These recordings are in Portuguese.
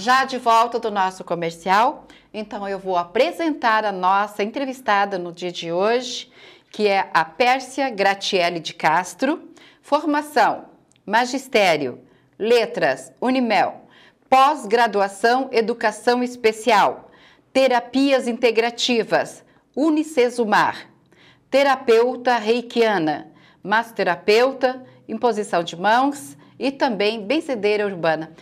Já de volta do nosso comercial, então eu vou apresentar a nossa entrevistada no dia de hoje, que é a Pérsia Gratielli de Castro. Formação: Magistério, Letras, Unimel, Pós-graduação Educação Especial, Terapias Integrativas, Unicesumar, Terapeuta Reikiana, Massoterapeuta, Imposição de Mãos e também Benzedeira Urbana.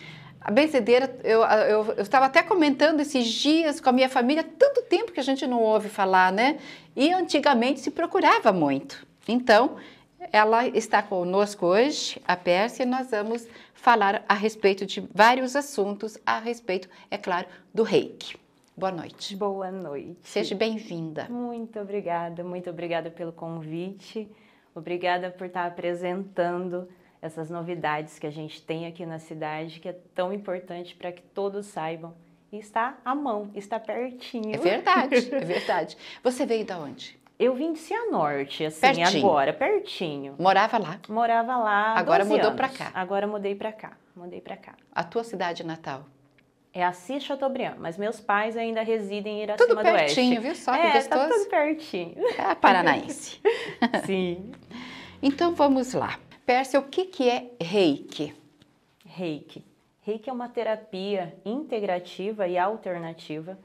A benzedeira, eu, eu, eu estava até comentando esses dias com a minha família, tanto tempo que a gente não ouve falar, né? E antigamente se procurava muito. Então, ela está conosco hoje, a Pérsia, e nós vamos falar a respeito de vários assuntos, a respeito, é claro, do reiki. Boa noite. Boa noite. Seja bem-vinda. Muito obrigada, muito obrigada pelo convite. Obrigada por estar apresentando essas novidades que a gente tem aqui na cidade, que é tão importante para que todos saibam. E está à mão, está pertinho. É verdade, é verdade. Você veio da onde? Eu vim de Cianorte, assim, pertinho. agora, pertinho. Morava lá? Morava lá. Agora mudou para cá. Agora mudei para cá. Mudei para cá. A tua cidade natal? É Assis Chateaubriand, mas meus pais ainda residem em Iracema tudo pertinho, do Oeste. viu só? Que é, gostoso. tá tudo pertinho. É paranaense. Sim. então vamos lá. Pérsia, o que, que é reiki? Reiki. Reiki é uma terapia integrativa e alternativa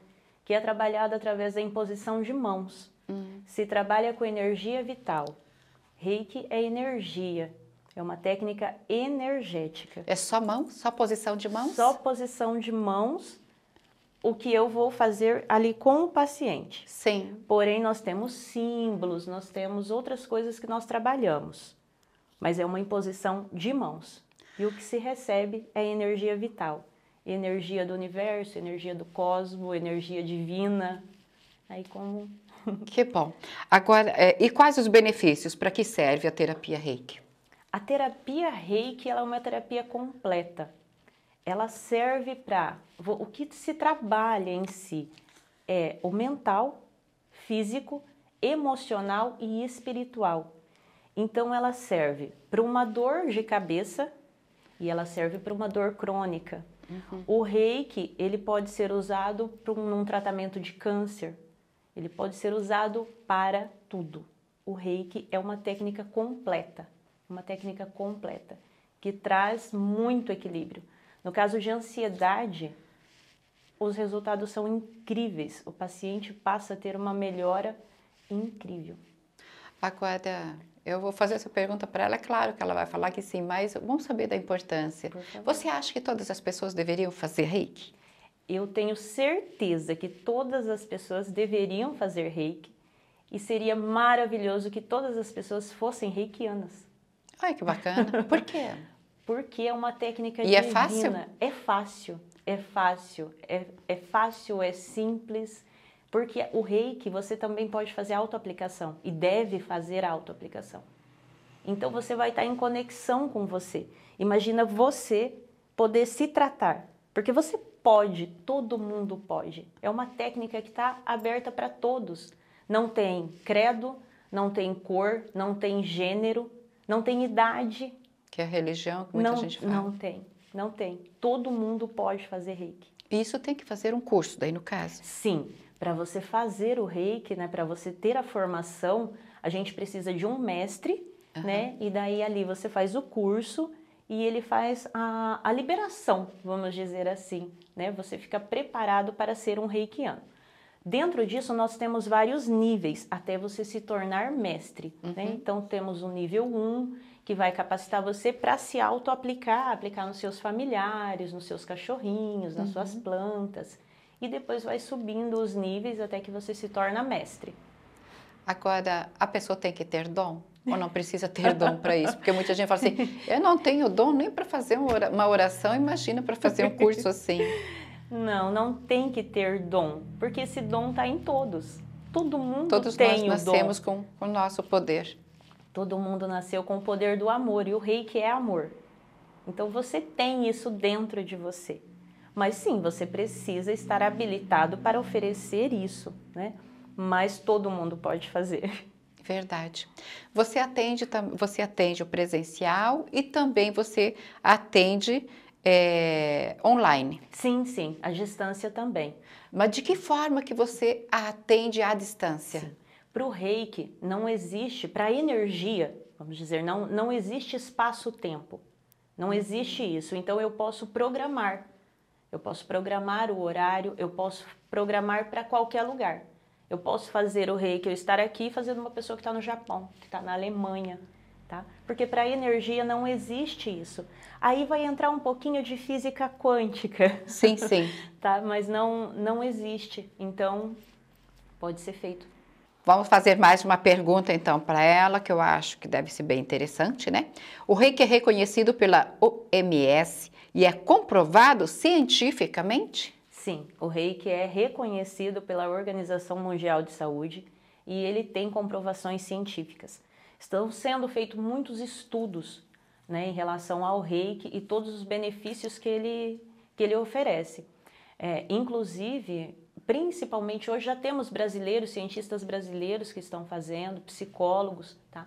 que é trabalhada através da imposição de mãos. Hum. Se trabalha com energia vital. Reiki é energia, é uma técnica energética. É só mão? Só posição de mãos? Só posição de mãos, o que eu vou fazer ali com o paciente. Sim. Porém, nós temos símbolos, nós temos outras coisas que nós trabalhamos mas é uma imposição de mãos. E o que se recebe é energia vital, energia do universo, energia do cosmo, energia divina. Aí como que bom. Agora, é, e quais os benefícios? Para que serve a terapia Reiki? A terapia Reiki é uma terapia completa. Ela serve para o que se trabalha em si é o mental, físico, emocional e espiritual. Então ela serve para uma dor de cabeça e ela serve para uma dor crônica. Uhum. O reiki ele pode ser usado para um, um tratamento de câncer. Ele pode ser usado para tudo. O reiki é uma técnica completa, uma técnica completa que traz muito equilíbrio. No caso de ansiedade, os resultados são incríveis. O paciente passa a ter uma melhora incrível. A quadra eu vou fazer essa pergunta para ela, é claro que ela vai falar que sim, mas vamos saber da importância. Você acha que todas as pessoas deveriam fazer reiki? Eu tenho certeza que todas as pessoas deveriam fazer reiki e seria maravilhoso que todas as pessoas fossem reikianas. Ai, que bacana. Por quê? Porque é uma técnica e é divina. E é fácil? É fácil, é fácil, é, é fácil, é simples porque o reiki você também pode fazer autoaplicação e deve fazer autoaplicação. Então você vai estar em conexão com você. Imagina você poder se tratar, porque você pode, todo mundo pode. É uma técnica que está aberta para todos. Não tem credo, não tem cor, não tem gênero, não tem idade. Que é a religião que muita não, gente fala. Não tem, não tem. Todo mundo pode fazer reiki. Isso tem que fazer um curso, daí no caso. Sim, para você fazer o reiki, né, para você ter a formação, a gente precisa de um mestre, uhum. né? E daí ali você faz o curso e ele faz a, a liberação, vamos dizer assim, né? Você fica preparado para ser um reikiano. Dentro disso, nós temos vários níveis até você se tornar mestre. Né? Uhum. Né? Então, temos o nível 1, que vai capacitar você para se auto-aplicar, aplicar nos seus familiares, nos seus cachorrinhos, nas uhum. suas plantas. E depois vai subindo os níveis até que você se torna mestre. Agora, a pessoa tem que ter dom? Ou não precisa ter dom para isso? Porque muita gente fala assim: eu não tenho dom nem para fazer uma oração, imagina para fazer um curso assim. Não, não tem que ter dom, porque esse dom está em todos. Todo mundo Todos tem o dom. Todos nós temos com o nosso poder. Todo mundo nasceu com o poder do amor e o rei que é amor. Então você tem isso dentro de você. Mas sim, você precisa estar habilitado para oferecer isso, né? Mas todo mundo pode fazer. Verdade. Você atende, você atende o presencial e também você atende é, online. Sim, sim, a distância também. Mas de que forma que você atende à distância? Sim. Para o reiki, não existe, para a energia, vamos dizer, não, não existe espaço-tempo. Não existe isso. Então eu posso programar. Eu posso programar o horário, eu posso programar para qualquer lugar. Eu posso fazer o reiki, eu estar aqui fazendo uma pessoa que está no Japão, que está na Alemanha, tá? Porque para a energia não existe isso. Aí vai entrar um pouquinho de física quântica. Sim, sim. tá? Mas não, não existe. Então, pode ser feito. Vamos fazer mais uma pergunta então para ela, que eu acho que deve ser bem interessante, né? O reiki é reconhecido pela OMS e é comprovado cientificamente? Sim, o reiki é reconhecido pela Organização Mundial de Saúde e ele tem comprovações científicas. Estão sendo feitos muitos estudos né, em relação ao reiki e todos os benefícios que ele, que ele oferece. É, inclusive, principalmente hoje já temos brasileiros, cientistas brasileiros que estão fazendo, psicólogos, tá?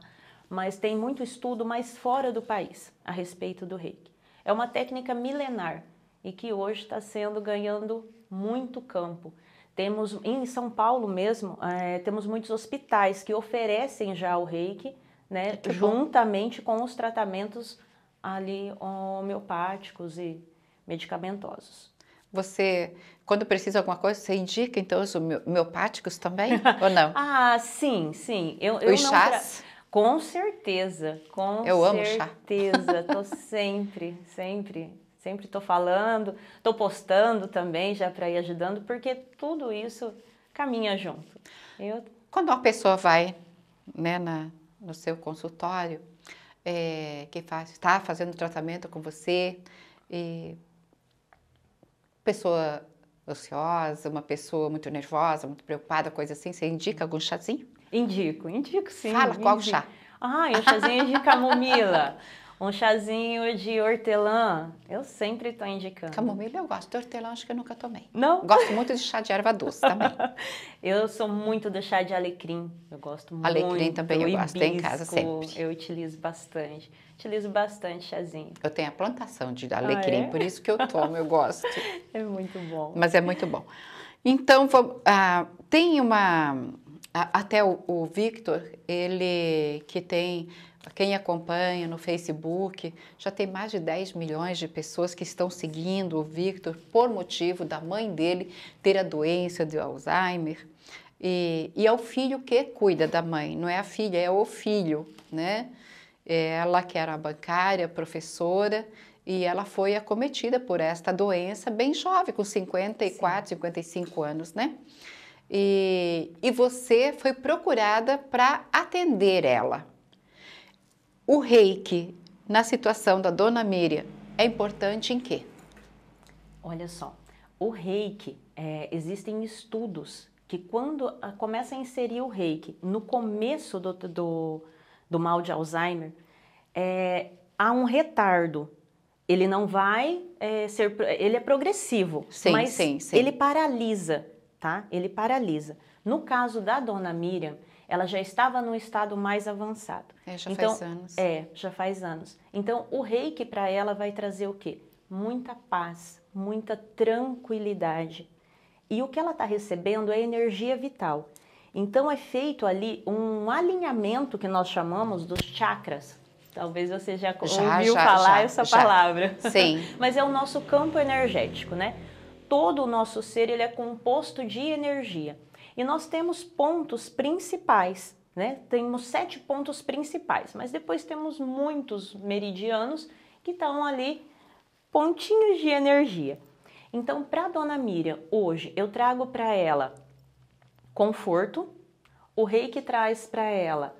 Mas tem muito estudo mais fora do país a respeito do reiki. É uma técnica milenar e que hoje está sendo ganhando muito campo. Temos em São Paulo mesmo, é, temos muitos hospitais que oferecem já o reiki, né, que juntamente bom. com os tratamentos ali homeopáticos e medicamentosos. Você, quando precisa de alguma coisa, você indica então os homeopáticos também? ou não? Ah, sim, sim. Eu, eu Os chás? Tra... Com certeza, com eu amo certeza. Chá. tô sempre, sempre, sempre tô falando, tô postando também já para ir ajudando, porque tudo isso caminha junto. Eu... Quando uma pessoa vai né, na, no seu consultório, é, que está fazendo tratamento com você, e pessoa ansiosa, uma pessoa muito nervosa, muito preocupada, coisa assim, você indica algum chazinho? Indico, indico sim. Fala indico. qual chá? Ah, o chazinho de camomila. Um chazinho de hortelã, eu sempre estou indicando. Camomila eu gosto, de hortelã acho que eu nunca tomei. Não? Gosto muito de chá de erva doce também. eu sou muito do chá de alecrim, eu gosto alecrim muito. Alecrim também eu gosto, tem em casa sempre. Eu utilizo bastante utilizo bastante chazinho. Eu tenho a plantação de ah, alecrim, ah, é? por isso que eu tomo, eu gosto. É muito bom. Mas é muito bom. Então, ah, tem uma. Até o, o Victor, ele que tem quem acompanha no Facebook, já tem mais de 10 milhões de pessoas que estão seguindo o Victor por motivo da mãe dele ter a doença de Alzheimer. E, e é o filho que cuida da mãe, não é a filha, é o filho, né? É ela que era bancária, professora, e ela foi acometida por esta doença bem jovem, com 54, Sim. 55 anos, né? E, e você foi procurada para atender ela. O reiki, na situação da dona Miriam, é importante em quê? Olha só, o reiki, é, existem estudos que quando ah, começa a inserir o reiki no começo do, do, do mal de Alzheimer, é, há um retardo. Ele não vai é, ser. Ele é progressivo, sim, mas sim, sim. ele paralisa, tá? Ele paralisa. No caso da dona Miriam, ela já estava num estado mais avançado. É, já então, faz anos. É, já faz anos. Então, o reiki para ela vai trazer o quê? Muita paz, muita tranquilidade. E o que ela está recebendo é energia vital. Então, é feito ali um alinhamento que nós chamamos dos chakras. Talvez você já, já ouviu já, falar já, essa palavra. Sim. Mas é o nosso campo energético, né? Todo o nosso ser ele é composto de energia. E nós temos pontos principais, né? Temos sete pontos principais, mas depois temos muitos meridianos que estão ali pontinhos de energia. Então, para dona Miriam, hoje eu trago para ela conforto, o rei que traz para ela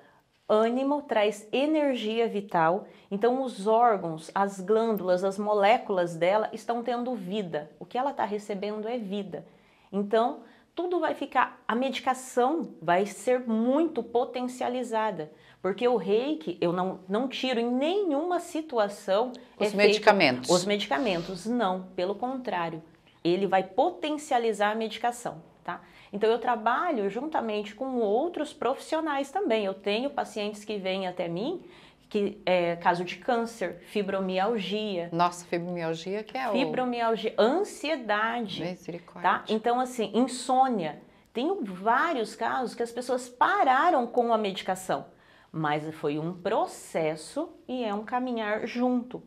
ânimo, traz energia vital. Então, os órgãos, as glândulas, as moléculas dela estão tendo vida. O que ela está recebendo é vida. Então, tudo vai ficar, a medicação vai ser muito potencializada. Porque o reiki, eu não, não tiro em nenhuma situação. Os efeito, medicamentos. Os medicamentos, não. Pelo contrário, ele vai potencializar a medicação, tá? Então eu trabalho juntamente com outros profissionais também. Eu tenho pacientes que vêm até mim que é caso de câncer, fibromialgia. Nossa, fibromialgia que é o... Fibromialgia, ansiedade. Misericórdia. Tá? Então, assim, insônia. Tenho vários casos que as pessoas pararam com a medicação, mas foi um processo e é um caminhar junto,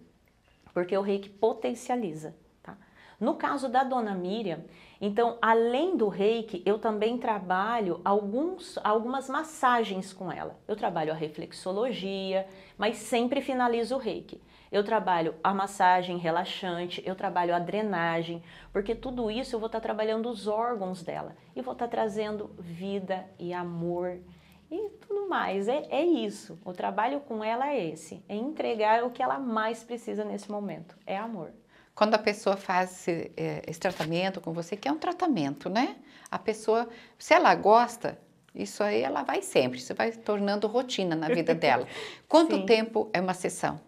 porque o reiki potencializa. Tá? No caso da dona Miriam, então, além do reiki, eu também trabalho alguns, algumas massagens com ela. Eu trabalho a reflexologia, mas sempre finalizo o reiki. Eu trabalho a massagem relaxante, eu trabalho a drenagem, porque tudo isso eu vou estar tá trabalhando os órgãos dela e vou estar tá trazendo vida e amor e tudo mais. É, é isso. O trabalho com ela é esse: é entregar o que ela mais precisa nesse momento. É amor. Quando a pessoa faz eh, esse tratamento com você, que é um tratamento, né? A pessoa, se ela gosta, isso aí ela vai sempre, isso vai tornando rotina na vida dela. Quanto Sim. tempo é uma sessão?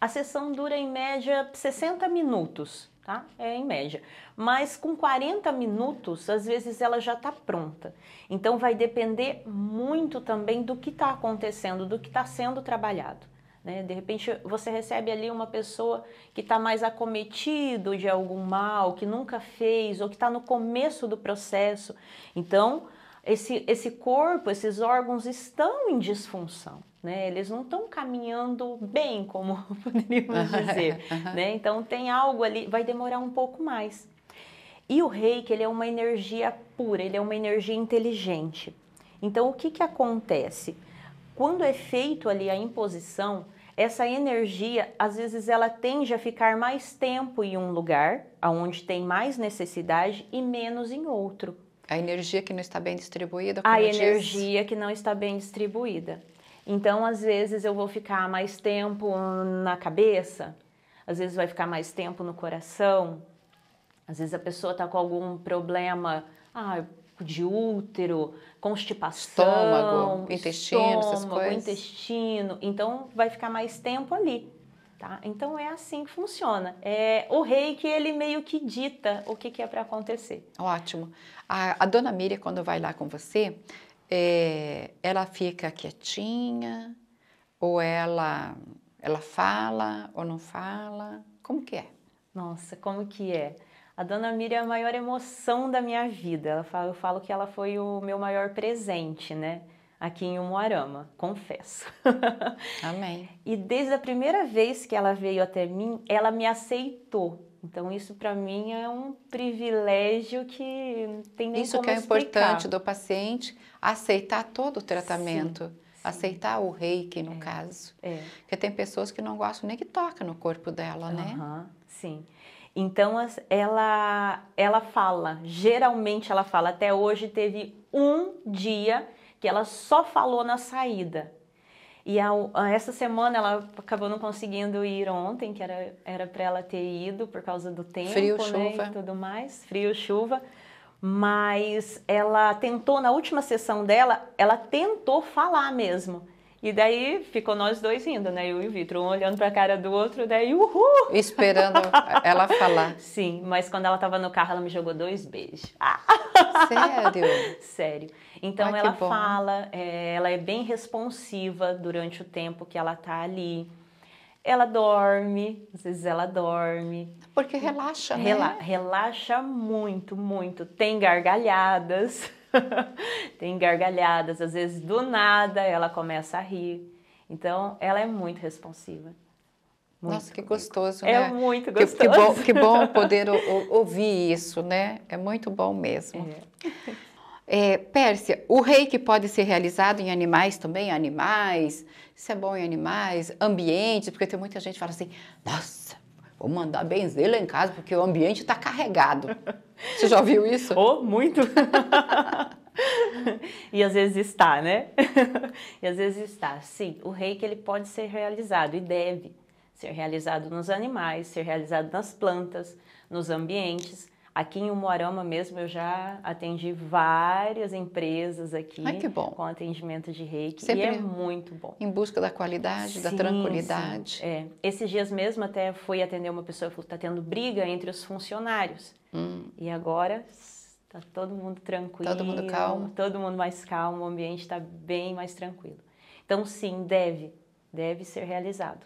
A sessão dura em média 60 minutos, tá? É em média. Mas com 40 minutos, às vezes ela já está pronta. Então vai depender muito também do que está acontecendo, do que está sendo trabalhado. Né? De repente você recebe ali uma pessoa que está mais acometido de algum mal, que nunca fez ou que está no começo do processo. Então, esse, esse corpo, esses órgãos estão em disfunção. Né? Eles não estão caminhando bem, como poderíamos dizer. né? Então tem algo ali, vai demorar um pouco mais. E o reiki, ele é uma energia pura, ele é uma energia inteligente. Então o que, que acontece? Quando é feito ali a imposição, essa energia às vezes ela tende a ficar mais tempo em um lugar, aonde tem mais necessidade e menos em outro. A energia que não está bem distribuída. a energia diz. que não está bem distribuída. Então, às vezes eu vou ficar mais tempo na cabeça, às vezes vai ficar mais tempo no coração. Às vezes a pessoa está com algum problema, ah, tipo de útero, constipação, estômago, intestino, estômago, essas coisas. intestino. Então vai ficar mais tempo ali. Tá? Então é assim que funciona. É o rei que ele meio que dita o que, que é para acontecer. Ótimo. A, a, dona Miriam, quando vai lá com você, é, ela fica quietinha ou ela ela fala ou não fala? Como que é? Nossa, como que é? A Dona Miriam é a maior emoção da minha vida. Ela fala, eu falo que ela foi o meu maior presente, né? Aqui em Umuarama, confesso. Amém. e desde a primeira vez que ela veio até mim, ela me aceitou. Então isso para mim é um privilégio que tem nem Isso que é explicar. importante do paciente aceitar todo o tratamento. Sim aceitar o reiki, no é, caso. É. Porque tem pessoas que não gostam nem que toca no corpo dela, né? Sim. sim. Então ela ela fala, geralmente ela fala, até hoje teve um dia que ela só falou na saída. E a, a, essa semana ela acabou não conseguindo ir ontem, que era era para ela ter ido por causa do tempo, frio, né, chuva. e tudo mais, frio, chuva. Mas ela tentou na última sessão dela, ela tentou falar mesmo. E daí ficou nós dois indo, né? Eu e o Vitor, um olhando para a cara do outro, daí uhul! Esperando ela falar. Sim, mas quando ela estava no carro, ela me jogou dois beijos. Ah! Sério? Sério. Então ah, ela fala, é, ela é bem responsiva durante o tempo que ela tá ali. Ela dorme, às vezes ela dorme. Porque relaxa, né? Rela relaxa muito, muito. Tem gargalhadas. tem gargalhadas, às vezes do nada ela começa a rir. Então, ela é muito responsiva. Muito Nossa, que gostoso, é né? É muito gostoso. Que, que, bom, que bom, poder ouvir isso, né? É muito bom mesmo. É. É, Pérsia, o reiki pode ser realizado em animais também? Animais, isso é bom em animais, ambiente, porque tem muita gente que fala assim, nossa, vou mandar benzê-la em casa porque o ambiente está carregado. Você já ouviu isso? Oh, muito! e às vezes está, né? e às vezes está. Sim, o reiki ele pode ser realizado e deve ser realizado nos animais, ser realizado nas plantas, nos ambientes, Aqui em Umuarama mesmo eu já atendi várias empresas aqui Ai, com atendimento de reiki Sempre e é muito bom. Em busca da qualidade, sim, da tranquilidade. Sim, é. Esses dias mesmo até fui atender uma pessoa que falou que está tendo briga entre os funcionários. Hum. E agora está todo mundo tranquilo. Todo mundo calmo. Todo mundo mais calmo, o ambiente está bem mais tranquilo. Então sim, deve, deve ser realizado.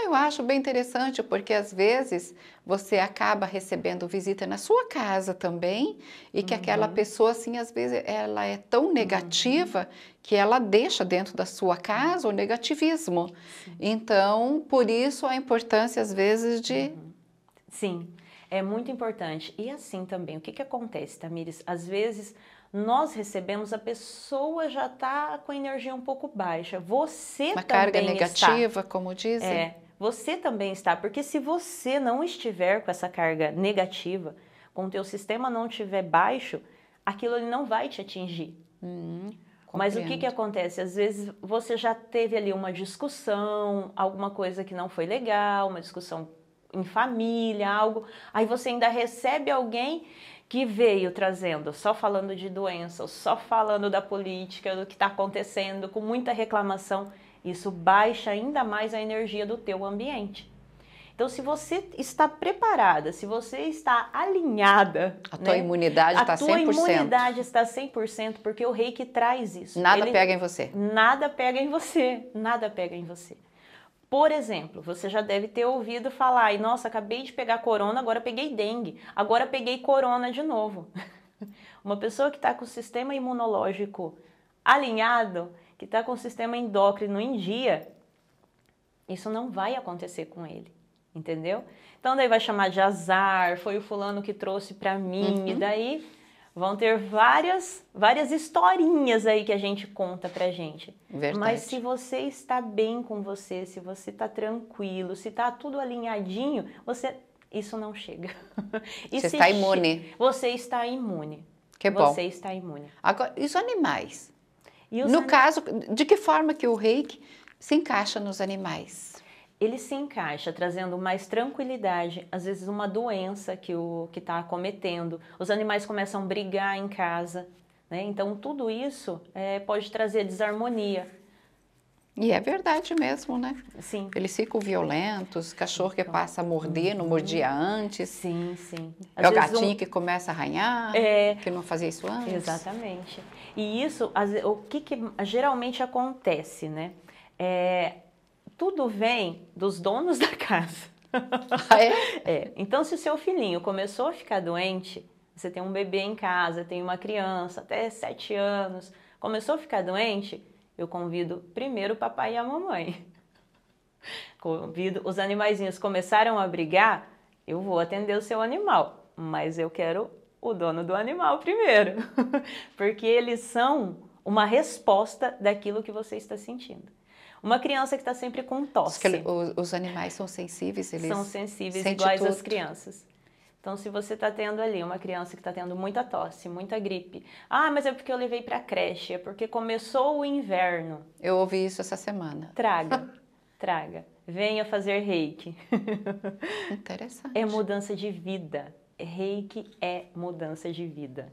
Então, eu acho bem interessante porque às vezes você acaba recebendo visita na sua casa também e que uhum. aquela pessoa assim às vezes ela é tão uhum. negativa uhum. que ela deixa dentro da sua casa o negativismo. Sim. Então, por isso a importância às vezes de uhum. Sim, é muito importante. E assim também, o que que acontece, Tamires? Às vezes nós recebemos, a pessoa já está com a energia um pouco baixa. Você Uma também carga negativa, está. como dizem. É você também está, porque se você não estiver com essa carga negativa, com o teu sistema não estiver baixo, aquilo ele não vai te atingir. Hum, Mas o que, que acontece? Às vezes você já teve ali uma discussão, alguma coisa que não foi legal, uma discussão em família, algo. Aí você ainda recebe alguém que veio trazendo, só falando de doença, só falando da política, do que está acontecendo, com muita reclamação. Isso baixa ainda mais a energia do teu ambiente. Então, se você está preparada, se você está alinhada, a tua né? imunidade está 100%. A tá tua imunidade está 100% porque o Reiki traz isso. Nada Ele, pega em você. Nada pega em você, nada pega em você. Por exemplo, você já deve ter ouvido falar: "Nossa, acabei de pegar corona, agora peguei dengue, agora peguei corona de novo". Uma pessoa que está com o sistema imunológico alinhado, que está com o sistema endócrino em dia, isso não vai acontecer com ele, entendeu? Então daí vai chamar de azar, foi o fulano que trouxe para mim, uhum. e daí vão ter várias várias historinhas aí que a gente conta pra gente. Verdade. Mas se você está bem com você, se você está tranquilo, se está tudo alinhadinho, você isso não chega. você está imune. Você está imune. Que bom. Você está imune. Agora, os animais, no caso, de que forma que o reiki se encaixa nos animais? Ele se encaixa trazendo mais tranquilidade, às vezes uma doença que o que está acometendo. Os animais começam a brigar em casa, né? Então tudo isso é, pode trazer desarmonia. E é verdade mesmo, né? Sim. Eles ficam violentos, cachorro que passa a morder, não mordia uhum. antes. Sim, sim. É às é o gatinho um... que começa a arranhar, é... que não fazia isso antes. Exatamente. E isso, o que, que geralmente acontece, né? É... Tudo vem dos donos da casa. Ah, é? é? Então, se o seu filhinho começou a ficar doente, você tem um bebê em casa, tem uma criança até sete anos, começou a ficar doente eu convido primeiro o papai e a mamãe. Convido os animaizinhos começaram a brigar, eu vou atender o seu animal, mas eu quero o dono do animal primeiro, porque eles são uma resposta daquilo que você está sentindo. Uma criança que está sempre com tosse. Os, os, animais são sensíveis, eles são sensíveis iguais tudo. às crianças. Então, se você está tendo ali uma criança que está tendo muita tosse, muita gripe, ah, mas é porque eu levei para a creche, é porque começou o inverno. Eu ouvi isso essa semana. Traga, traga. Venha fazer reiki. Interessante. É mudança de vida. Reiki é mudança de vida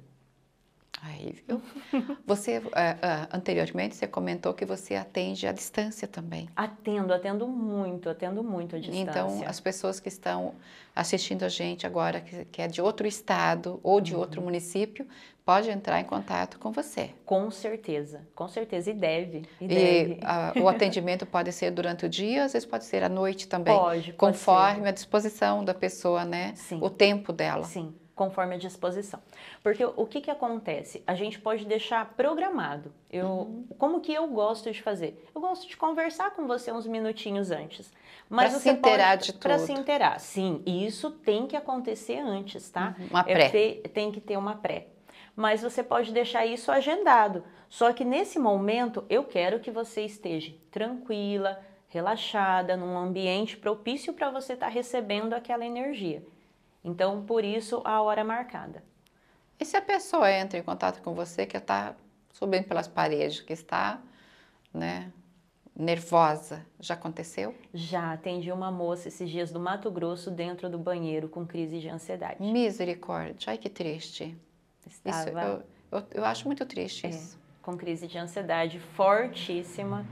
viu? Você, uh, uh, anteriormente, você comentou que você atende à distância também. Atendo, atendo muito, atendo muito à distância. Então, as pessoas que estão assistindo a gente agora, que, que é de outro estado ou de uhum. outro município, pode entrar em contato com você. Com certeza, com certeza, e deve. E, e deve. Ah, o atendimento pode ser durante o dia, às vezes pode ser à noite também. Pode, pode Conforme ser. a disposição da pessoa, né? Sim. O tempo dela. Sim conforme a disposição. Porque o que, que acontece? A gente pode deixar programado. Eu, uhum. Como que eu gosto de fazer? Eu gosto de conversar com você uns minutinhos antes. Mas pra se inteirar de tudo. Para se inteirar, sim. E isso tem que acontecer antes, tá? Uhum, uma é pré. É ter, tem que ter uma pré. Mas você pode deixar isso agendado. Só que nesse momento, eu quero que você esteja tranquila, relaxada, num ambiente propício para você estar tá recebendo aquela energia. Então, por isso, a hora é marcada. E se a pessoa entra em contato com você que está subindo pelas paredes, que está, né, nervosa. Já aconteceu? Já, atendi uma moça esses dias do Mato Grosso dentro do banheiro com crise de ansiedade. Misericórdia, ai que triste. Estava... Isso, eu, eu, eu acho muito triste é, isso. Com crise de ansiedade fortíssima.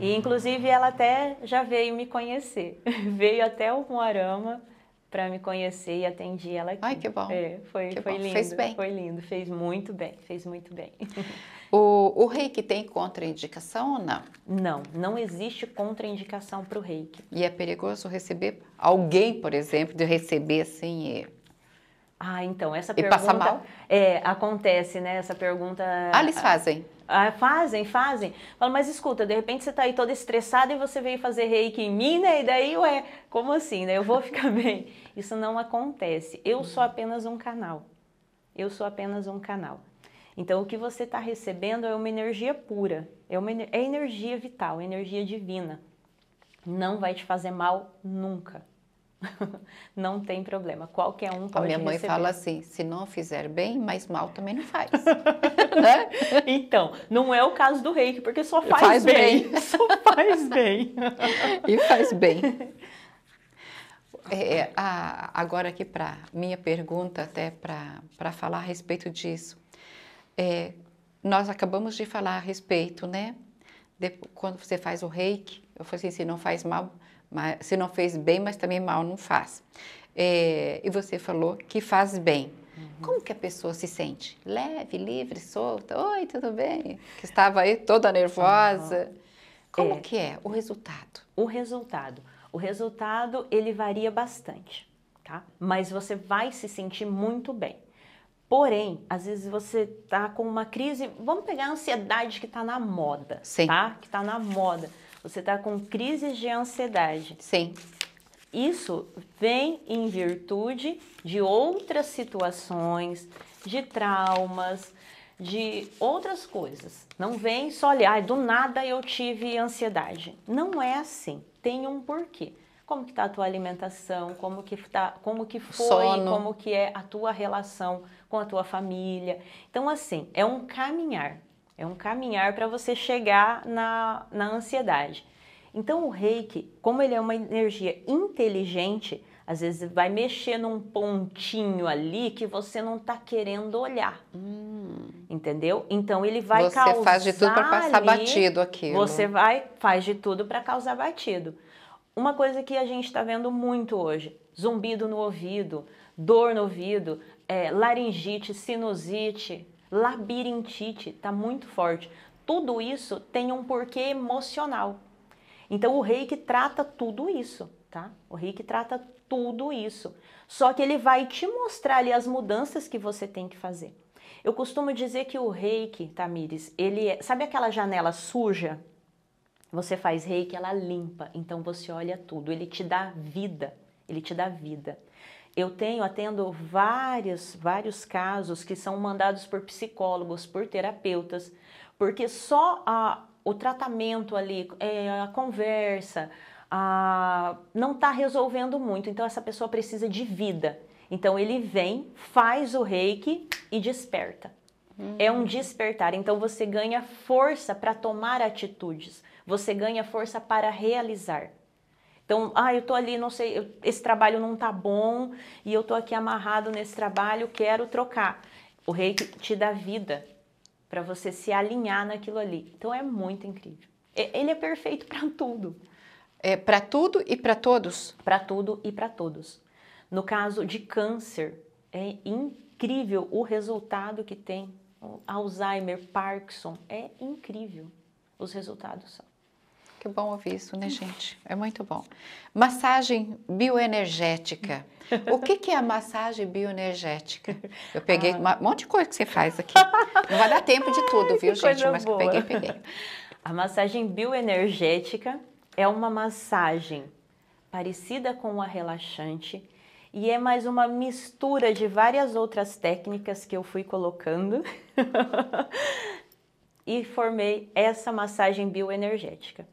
E inclusive ela até já veio me conhecer, veio até o Moarama para me conhecer e atendi ela aqui. Ai, que bom. É, foi que foi bom. lindo. Fez bem. Foi lindo, fez muito bem, fez muito bem. O, o reiki tem contraindicação ou não? Não, não existe contraindicação para o reiki. E é perigoso receber alguém, por exemplo, de receber assim. E... Ah, então, essa e pergunta. Passa mal? É, acontece, né? Essa pergunta. Ah, eles fazem. Ah, fazem, fazem. Fala, mas escuta, de repente você está aí toda estressada e você veio fazer reiki em mim, né? E daí, ué, como assim, né? Eu vou ficar bem. Isso não acontece. Eu sou apenas um canal. Eu sou apenas um canal. Então, o que você está recebendo é uma energia pura, é, uma, é energia vital, é energia divina. Não vai te fazer mal nunca. não tem problema. Qualquer um pode A minha mãe receber. fala assim, se não fizer bem, mas mal também não faz. né? Então, não é o caso do reiki, porque só faz, faz bem. bem. Só faz bem. e faz bem. É, é, a, agora aqui para minha pergunta, até para falar a respeito disso. É, nós acabamos de falar a respeito, né? De, quando você faz o reiki, eu falei assim, se não faz mal, mas, se não fez bem, mas também mal não faz. É, e você falou que faz bem. Uhum. Como que a pessoa se sente? Leve, livre, solta. Oi, tudo bem? Que estava aí toda nervosa. Uhum. Como é. que é o resultado? O resultado. O resultado ele varia bastante, tá? Mas você vai se sentir muito bem. Porém, às vezes você tá com uma crise, vamos pegar a ansiedade que tá na moda, Sim. tá? Que tá na moda você está com crises de ansiedade. Sim. Isso vem em virtude de outras situações, de traumas, de outras coisas. Não vem só olhar, ah, do nada eu tive ansiedade. Não é assim, tem um porquê. Como que está a tua alimentação, como que, tá, como que foi, Sono. como que é a tua relação com a tua família. Então, assim, é um caminhar. É um caminhar para você chegar na, na ansiedade. Então, o reiki, como ele é uma energia inteligente, às vezes vai mexer num pontinho ali que você não está querendo olhar. Hum. Entendeu? Então ele vai você causar. Você faz de tudo para passar ali, batido aqui. Você vai, faz de tudo para causar batido. Uma coisa que a gente está vendo muito hoje: zumbido no ouvido, dor no ouvido, é, laringite, sinusite, labirintite, tá muito forte. Tudo isso tem um porquê emocional. Então o reiki trata tudo isso, tá? O reiki trata tudo isso. Só que ele vai te mostrar ali as mudanças que você tem que fazer. Eu costumo dizer que o reiki, Tamires, ele é, sabe aquela janela suja? Você faz reiki, ela limpa, então você olha tudo, ele te dá vida, ele te dá vida. Eu tenho, atendo vários, vários casos que são mandados por psicólogos, por terapeutas, porque só a, o tratamento ali, é, a conversa, a, não está resolvendo muito. Então, essa pessoa precisa de vida. Então, ele vem, faz o reiki e desperta. Uhum. É um despertar. Então, você ganha força para tomar atitudes, você ganha força para realizar. Então, ah, eu tô ali, não sei, eu, esse trabalho não tá bom e eu tô aqui amarrado nesse trabalho, quero trocar. O reiki te dá vida para você se alinhar naquilo ali. Então é muito incrível. Ele é perfeito para tudo. É para tudo e para todos? Para tudo e para todos. No caso de câncer, é incrível o resultado que tem. Alzheimer, Parkinson, é incrível os resultados são que bom ouvir isso, né, gente? É muito bom. Massagem bioenergética. O que, que é a massagem bioenergética? Eu peguei ah. um monte de coisa que você faz aqui. Não vai dar tempo de tudo, Ai, viu, gente? Mas boa. peguei, peguei. A massagem bioenergética é uma massagem parecida com a relaxante e é mais uma mistura de várias outras técnicas que eu fui colocando e formei essa massagem bioenergética.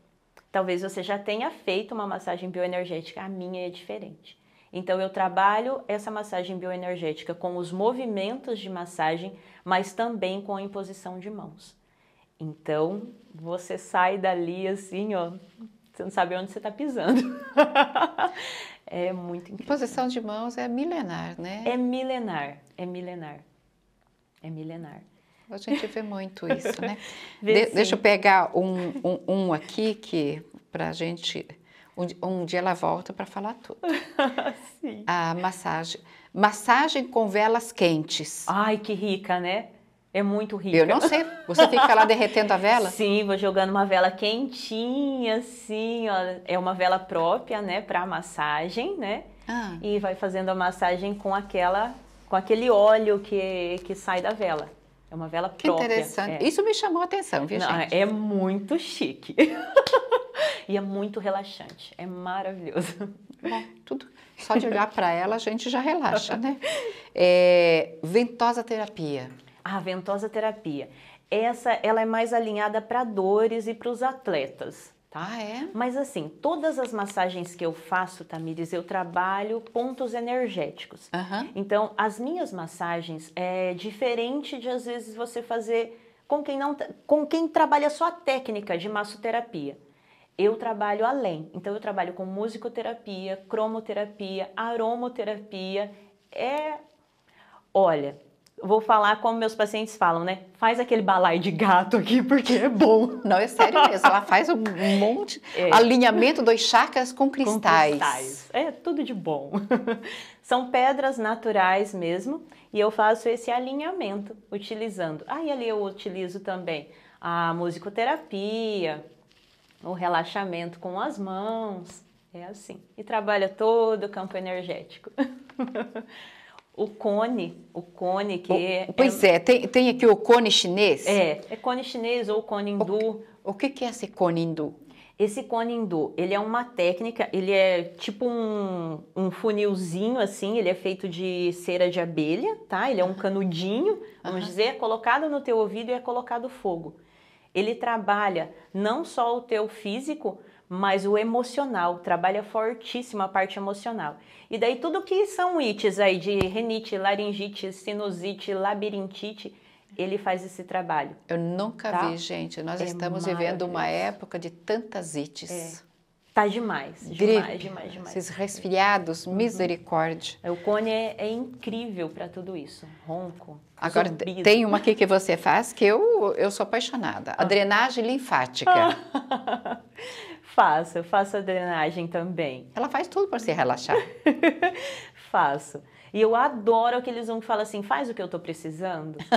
Talvez você já tenha feito uma massagem bioenergética, a minha é diferente. Então eu trabalho essa massagem bioenergética com os movimentos de massagem, mas também com a imposição de mãos. Então você sai dali assim, ó, você não sabe onde você está pisando. é muito incrível. Imposição de mãos é milenar, né? É milenar, é milenar, é milenar. A gente vê muito isso, né? De, deixa eu pegar um, um, um aqui que para a gente. Um, um, dia ela volta para falar tudo. a massagem. Massagem com velas quentes. Ai, que rica, né? É muito rica. Eu não sei. Você tem ficar lá derretendo a vela? Sim, vou jogando uma vela quentinha, assim, ó. É uma vela própria, né, para massagem, né? Ah. E vai fazendo a massagem com aquela, com aquele óleo que, que sai da vela. É uma vela que própria. Interessante. É. Isso me chamou a atenção, viu, Não, é gente? É muito chique. e é muito relaxante. É maravilhoso. Bom, tudo. Só de olhar para ela a gente já relaxa, né? É, ventosa terapia. Ah, ventosa terapia. Essa ela é mais alinhada para dores e para os atletas. Tá, ah, é? Mas assim, todas as massagens que eu faço, Tamires, eu trabalho pontos energéticos. Então, as minhas massagens é diferente de às vezes você fazer com quem não com quem trabalha só a técnica de massoterapia. Eu trabalho além. Então eu trabalho com musicoterapia, cromoterapia, aromoterapia, é Olha, vou falar como meus pacientes falam, né? Faz aquele balai de gato aqui porque é bom. Não, é sério mesmo. Ela faz um monte. É. Alinhamento dos chakras com cristais. com cristais. É tudo de bom. São pedras naturais mesmo. E eu faço esse alinhamento utilizando. Aí ah, ali eu utilizo também a musicoterapia, o relaxamento com as mãos. É assim. E trabalha todo o campo energético. o cone, o cone que o, é... Pois é, é, tem, tem aqui o cone chinês. É, é cone chinês ou cone hindu. O, o que, que é esse cone hindu? Esse cone hindu, ele é uma técnica, ele é tipo um, um funilzinho assim, ele é feito de cera de abelha, tá? Ele é um canudinho, vamos dizer, é colocado no teu ouvido e é colocado fogo. Ele trabalha não só o teu físico, mas o emocional, trabalha fortíssimo a parte emocional. E daí tudo que são ites aí de renite, laringite, sinusite, labirintite, ele faz esse trabalho. Eu nunca tá? vi, gente. Nós é estamos vivendo uma época de tantas ites. É. Tá demais, Gripe, demais, demais, demais. Esses resfriados, uhum. misericórdia. É, o cone é, é incrível para tudo isso. Ronco. Agora zumbido. tem uma aqui que você faz que eu eu sou apaixonada. Ah. A drenagem linfática. Faço, faço a drenagem também. Ela faz tudo para se relaxar. faço. E eu adoro aqueles homens que fala assim, faz o que eu tô precisando.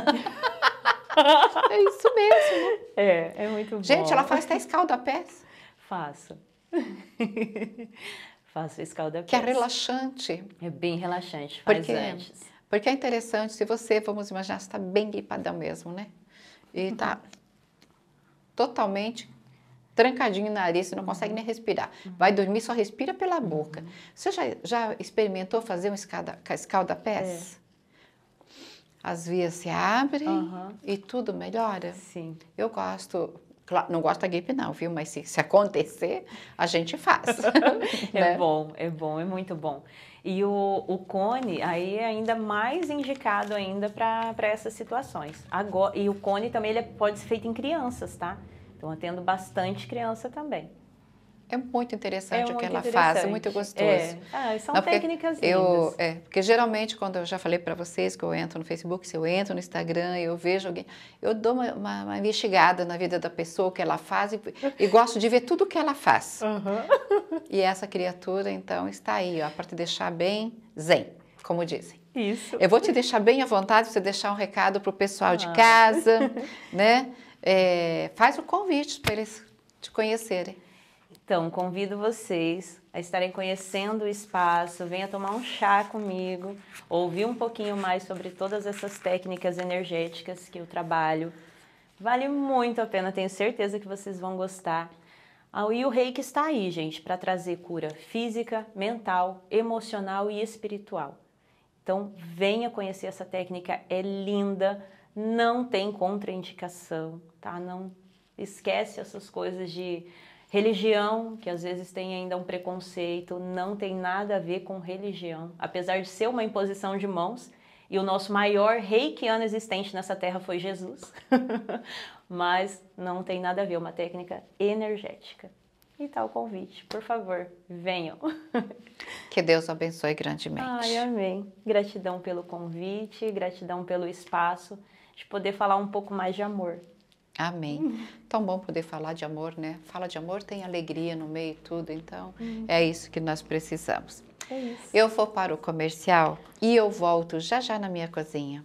é isso mesmo. É, é muito bom. Gente, ela faz até escalda-pés. Faço. faço escalda-pés. Que é relaxante. É bem relaxante, faz porque, antes. Porque é interessante, se você, vamos imaginar, está bem gripadão mesmo, né? E está uhum. totalmente trancadinho na areia, você não consegue nem respirar. Vai dormir, só respira pela boca. Você já, já experimentou fazer um escalda-pés? É. As vias se abrem uhum. e tudo melhora. Sim. Eu gosto, Claro, não gosto da gripe não, viu? Mas se, se acontecer, a gente faz. é né? bom, é bom, é muito bom. E o, o cone aí é ainda mais indicado ainda para essas situações. Agora, e o cone também ele é, pode ser feito em crianças, tá? Então, atendo bastante criança também. É muito interessante é muito ela faz, é muito gostoso. É. Ah, são Não, técnicas lindas. Eu, é, porque geralmente, quando eu já falei para vocês que eu entro no Facebook, se eu entro no Instagram, eu vejo alguém, eu dou uma, uma, uma investigada na vida da pessoa, o que ela faz, e, e, gosto de ver tudo o que ela faz. Uhum. E essa criatura, então, está aí, ó, para te deixar bem zen, como dizem. Isso. Eu vou te deixar bem à vontade, você deixar um recado para o pessoal ah. de casa, né? é, faz o convite para eles te conhecerem. Então, convido vocês a estarem conhecendo o espaço, venha tomar um chá comigo, ouvir um pouquinho mais sobre todas essas técnicas energéticas que eu trabalho. Vale muito a pena, tenho certeza que vocês vão gostar. Ah, e o reiki está aí, gente, para trazer cura física, mental, emocional e espiritual. Então, venha conhecer essa técnica, é linda não tem contraindicação, tá? Não esquece essas coisas de religião, que às vezes tem ainda um preconceito, não tem nada a ver com religião, apesar de ser uma imposição de mãos. E o nosso maior reikiano existente nessa terra foi Jesus. Mas não tem nada a ver, uma técnica energética. E tal tá convite, por favor, venham. que Deus abençoe grandemente. Ai, amém. Gratidão pelo convite, gratidão pelo espaço de poder falar um pouco mais de amor. Amém. Tão bom poder falar de amor, né? Fala de amor, tem alegria no meio e tudo, então hum. é isso que nós precisamos. É isso. Eu vou para o comercial e eu volto já já na minha cozinha.